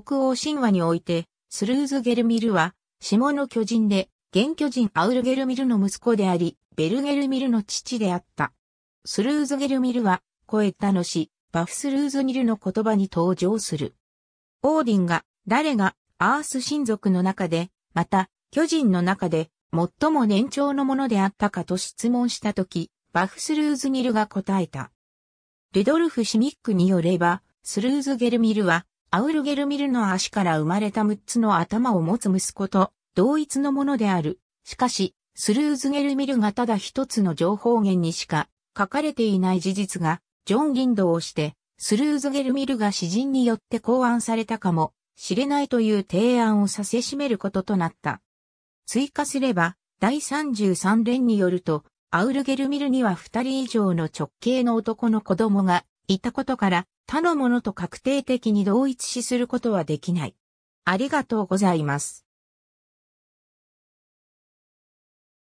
北欧神話において、スルーズ・ゲルミルは、下の巨人で、現巨人アウルゲルミルの息子であり、ベルゲルミルの父であった。スルーズ・ゲルミルは、声楽し、のバフスルーズ・ニルの言葉に登場する。オーディンが、誰が、アース親族の中で、また、巨人の中で、最も年長のものであったかと質問したとき、バフスルーズ・ニルが答えた。ルドルフ・シミックによれば、スルーズ・ゲルミルは、アウルゲルミルの足から生まれた6つの頭を持つ息子と同一のものである。しかし、スルーズゲルミルがただ一つの情報源にしか書かれていない事実が、ジョン・リンドをして、スルーズゲルミルが詩人によって考案されたかもしれないという提案をさせしめることとなった。追加すれば、第33連によると、アウルゲルミルには2人以上の直系の男の子供がいたことから、他のものと確定的に同一視することはできない。ありがとうございます。